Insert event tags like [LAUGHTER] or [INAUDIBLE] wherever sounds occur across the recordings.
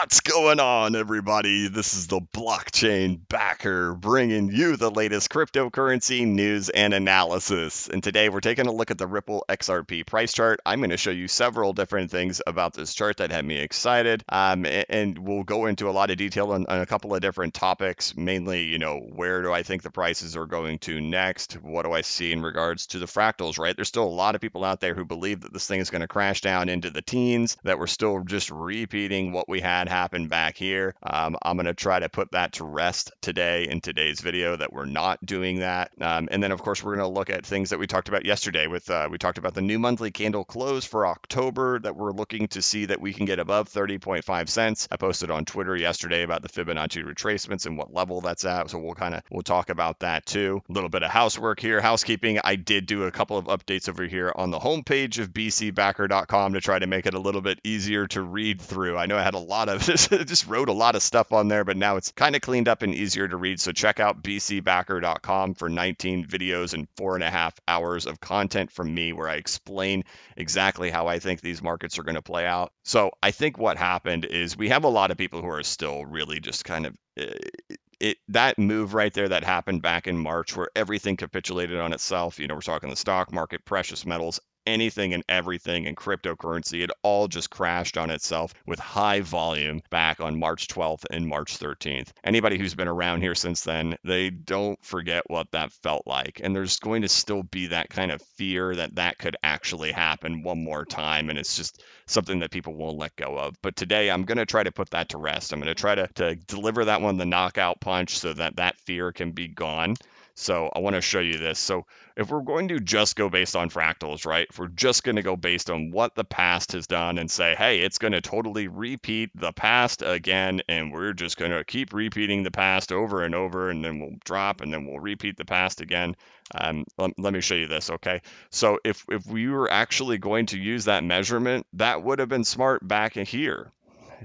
What's going on, everybody? This is the blockchain backer bringing you the latest cryptocurrency news and analysis. And today we're taking a look at the Ripple XRP price chart. I'm going to show you several different things about this chart that had me excited. Um, and we'll go into a lot of detail on, on a couple of different topics, mainly, you know, where do I think the prices are going to next? What do I see in regards to the fractals, right? There's still a lot of people out there who believe that this thing is going to crash down into the teens, that we're still just repeating what we had happened back here. Um, I'm going to try to put that to rest today in today's video that we're not doing that. Um, and then, of course, we're going to look at things that we talked about yesterday with uh, we talked about the new monthly candle close for October that we're looking to see that we can get above 30.5 cents. I posted on Twitter yesterday about the Fibonacci retracements and what level that's at. So we'll kind of we'll talk about that too. A little bit of housework here, housekeeping. I did do a couple of updates over here on the homepage of bcbacker.com to try to make it a little bit easier to read through. I know I had a lot of [LAUGHS] just wrote a lot of stuff on there, but now it's kind of cleaned up and easier to read. So check out bcbacker.com for 19 videos and four and a half hours of content from me where I explain exactly how I think these markets are going to play out. So I think what happened is we have a lot of people who are still really just kind of eh, eh, it, that move right there that happened back in March where everything capitulated on itself. You know, we're talking the stock market, precious metals, anything and everything in cryptocurrency. It all just crashed on itself with high volume back on March 12th and March 13th. Anybody who's been around here since then, they don't forget what that felt like. And there's going to still be that kind of fear that that could actually happen one more time. And it's just something that people won't let go of. But today, I'm going to try to put that to rest. I'm going to try to, to deliver that one the knockout punch so that that fear can be gone. So I want to show you this. So if we're going to just go based on fractals, right? If we're just going to go based on what the past has done and say, hey, it's going to totally repeat the past again, and we're just going to keep repeating the past over and over, and then we'll drop, and then we'll repeat the past again. Um, let, let me show you this, okay? So if, if we were actually going to use that measurement, that would have been smart back in here,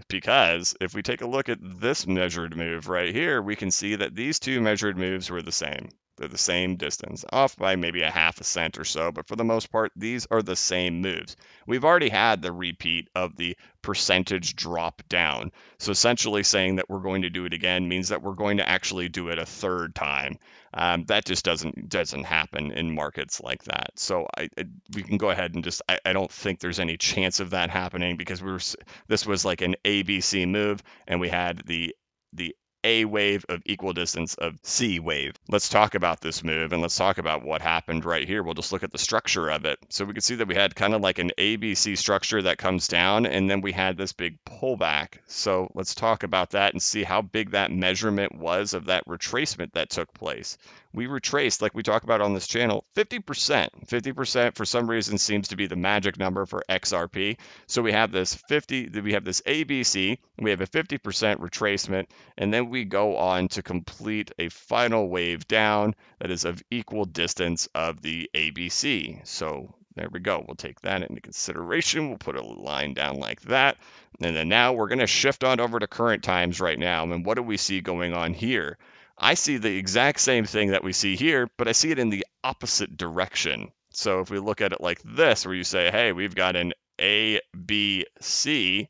because if we take a look at this measured move right here, we can see that these two measured moves were the same. They're the same distance, off by maybe a half a cent or so, but for the most part, these are the same moves. We've already had the repeat of the percentage drop down. So essentially saying that we're going to do it again means that we're going to actually do it a third time. Um, that just doesn't doesn't happen in markets like that. So I, I, we can go ahead and just I, I don't think there's any chance of that happening because we were this was like an ABC move and we had the the a wave of equal distance of C wave. Let's talk about this move and let's talk about what happened right here. We'll just look at the structure of it. So we can see that we had kind of like an ABC structure that comes down and then we had this big pullback. So let's talk about that and see how big that measurement was of that retracement that took place we retraced, like we talk about on this channel, 50%. 50% for some reason seems to be the magic number for XRP. So we have this 50, we have this ABC, we have a 50% retracement, and then we go on to complete a final wave down that is of equal distance of the ABC. So there we go. We'll take that into consideration. We'll put a line down like that. And then now we're going to shift on over to current times right now. And what do we see going on here? I see the exact same thing that we see here, but I see it in the opposite direction. So if we look at it like this, where you say, hey, we've got an A, B, C,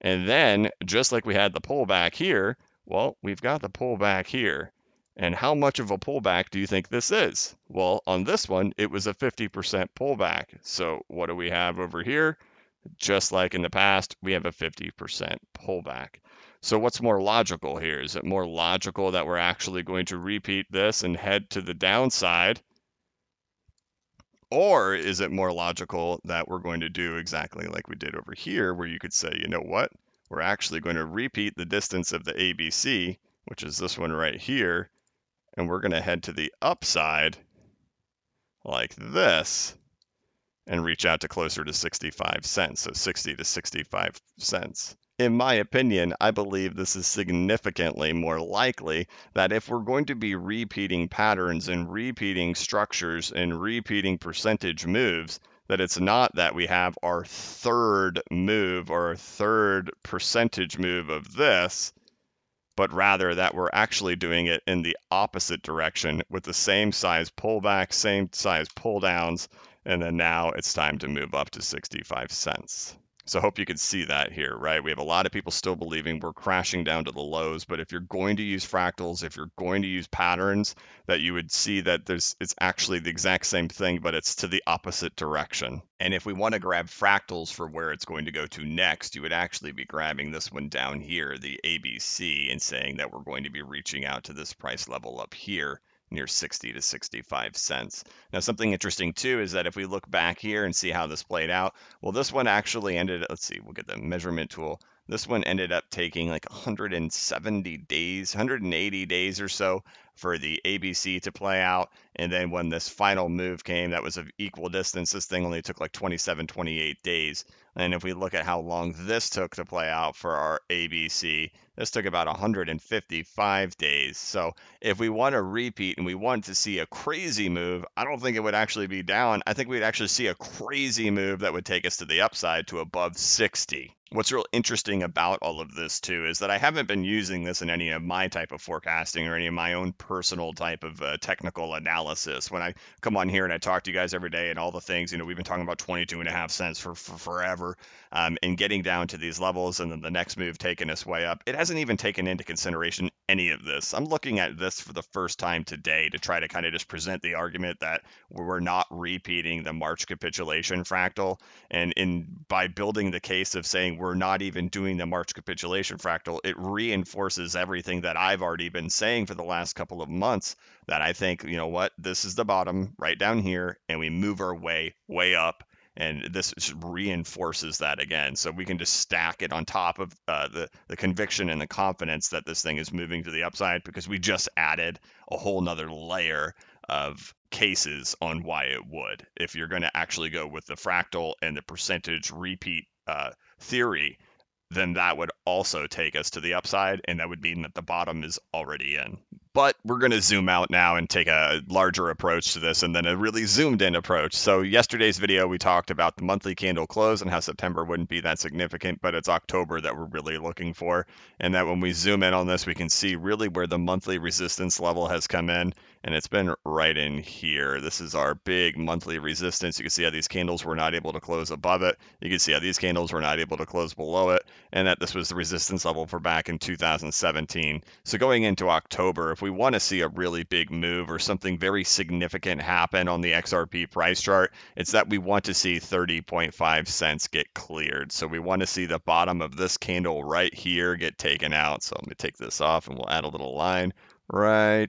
and then just like we had the pullback here, well, we've got the pullback here. And how much of a pullback do you think this is? Well, on this one, it was a 50% pullback. So what do we have over here? just like in the past, we have a 50% pullback. So what's more logical here? Is it more logical that we're actually going to repeat this and head to the downside? Or is it more logical that we're going to do exactly like we did over here, where you could say, you know what? We're actually going to repeat the distance of the ABC, which is this one right here, and we're going to head to the upside like this and reach out to closer to 65 cents, so 60 to 65 cents. In my opinion, I believe this is significantly more likely that if we're going to be repeating patterns and repeating structures and repeating percentage moves, that it's not that we have our third move or third percentage move of this, but rather that we're actually doing it in the opposite direction with the same size pullback, same size pull downs, and then now it's time to move up to 65 cents. So I hope you can see that here, right? We have a lot of people still believing we're crashing down to the lows, but if you're going to use fractals, if you're going to use patterns, that you would see that there's it's actually the exact same thing, but it's to the opposite direction. And if we want to grab fractals for where it's going to go to next, you would actually be grabbing this one down here, the ABC, and saying that we're going to be reaching out to this price level up here near 60 to 65 cents. Now, something interesting too is that if we look back here and see how this played out, well, this one actually ended, let's see, we'll get the measurement tool. This one ended up taking like 170 days, 180 days or so for the ABC to play out. And then when this final move came, that was of equal distance. This thing only took like 27, 28 days. And if we look at how long this took to play out for our ABC, this took about 155 days. So if we want a repeat and we want to see a crazy move, I don't think it would actually be down. I think we'd actually see a crazy move that would take us to the upside to above 60. What's real interesting about all of this too is that I haven't been using this in any of my type of forecasting or any of my own personal type of uh, technical analysis. When I come on here and I talk to you guys every day and all the things, you know, we've been talking about 22 and a half cents for, for forever um, and getting down to these levels and then the next move taking us way up. It has hasn't even taken into consideration any of this. I'm looking at this for the first time today to try to kind of just present the argument that we're not repeating the March capitulation fractal. And in by building the case of saying we're not even doing the March capitulation fractal, it reinforces everything that I've already been saying for the last couple of months that I think, you know what, this is the bottom right down here, and we move our way way up and this reinforces that again. So we can just stack it on top of uh, the the conviction and the confidence that this thing is moving to the upside because we just added a whole nother layer of cases on why it would. If you're going to actually go with the fractal and the percentage repeat uh, theory, then that would also take us to the upside, and that would mean that the bottom is already in but we're going to zoom out now and take a larger approach to this and then a really zoomed in approach. So, yesterday's video, we talked about the monthly candle close and how September wouldn't be that significant, but it's October that we're really looking for. And that when we zoom in on this, we can see really where the monthly resistance level has come in. And it's been right in here. This is our big monthly resistance. You can see how these candles were not able to close above it. You can see how these candles were not able to close below it. And that this was the resistance level for back in 2017. So, going into October, if we we want to see a really big move or something very significant happen on the XRP price chart, it's that we want to see 30.5 cents get cleared. So we want to see the bottom of this candle right here get taken out. So I'm going to take this off and we'll add a little line right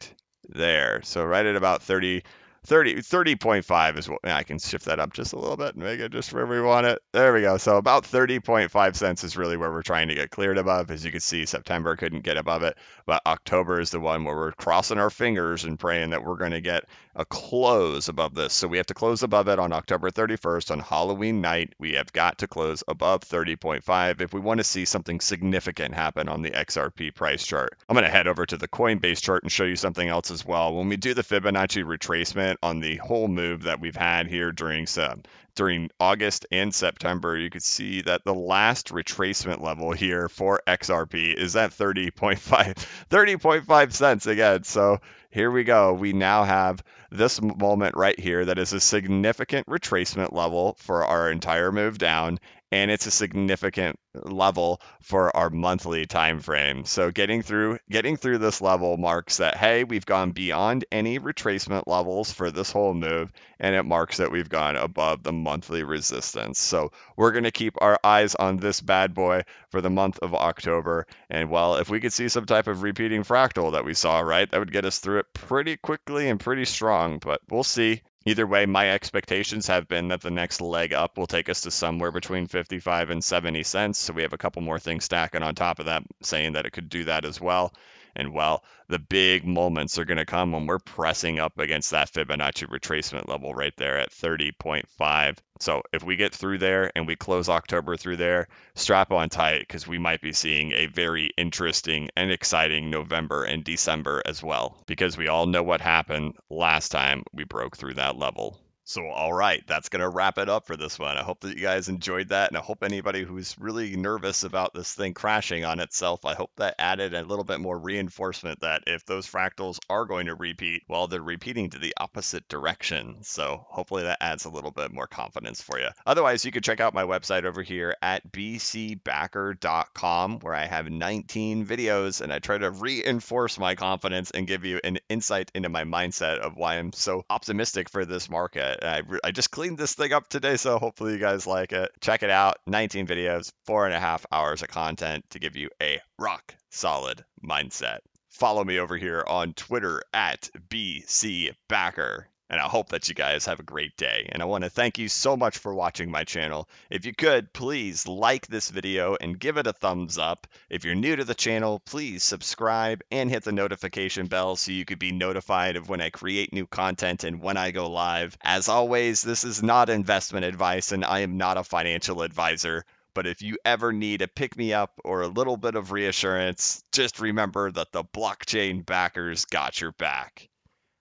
there. So right at about 30 30, 30.5 is what I can shift that up just a little bit and make it just where we want it. There we go. So about 30.5 cents is really where we're trying to get cleared above. As you can see, September couldn't get above it, but October is the one where we're crossing our fingers and praying that we're going to get a close above this. So we have to close above it on October 31st on Halloween night. We have got to close above 30.5 if we want to see something significant happen on the XRP price chart. I'm going to head over to the Coinbase chart and show you something else as well. When we do the Fibonacci retracement on the whole move that we've had here during some during August and September, you could see that the last retracement level here for XRP is at 30.5 [LAUGHS] 30.5 cents again. So here we go. We now have this moment right here that is a significant retracement level for our entire move down and it's a significant level for our monthly time frame. So getting through getting through this level marks that hey, we've gone beyond any retracement levels for this whole move and it marks that we've gone above the monthly resistance. So we're going to keep our eyes on this bad boy for the month of October and well, if we could see some type of repeating fractal that we saw, right? That would get us through it pretty quickly and pretty strong, but we'll see either way, my expectations have been that the next leg up will take us to somewhere between 55 and 70 cents. So we have a couple more things stacking on top of that, saying that it could do that as well. And while the big moments are going to come when we're pressing up against that Fibonacci retracement level right there at 30.5. So if we get through there and we close October through there, strap on tight because we might be seeing a very interesting and exciting November and December as well. Because we all know what happened last time we broke through that level. So, all right, that's going to wrap it up for this one. I hope that you guys enjoyed that. And I hope anybody who's really nervous about this thing crashing on itself, I hope that added a little bit more reinforcement that if those fractals are going to repeat, well, they're repeating to the opposite direction. So, hopefully, that adds a little bit more confidence for you. Otherwise, you can check out my website over here at bcbacker.com, where I have 19 videos and I try to reinforce my confidence and give you an insight into my mindset of why I'm so optimistic for this market. I, I just cleaned this thing up today, so hopefully you guys like it. Check it out 19 videos, four and a half hours of content to give you a rock solid mindset. Follow me over here on Twitter at bcbacker and I hope that you guys have a great day. And I want to thank you so much for watching my channel. If you could, please like this video and give it a thumbs up. If you're new to the channel, please subscribe and hit the notification bell so you could be notified of when I create new content and when I go live. As always, this is not investment advice and I am not a financial advisor. But if you ever need a pick me up or a little bit of reassurance, just remember that the blockchain backers got your back.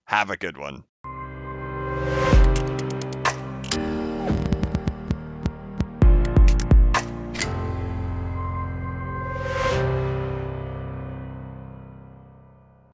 Have a good one.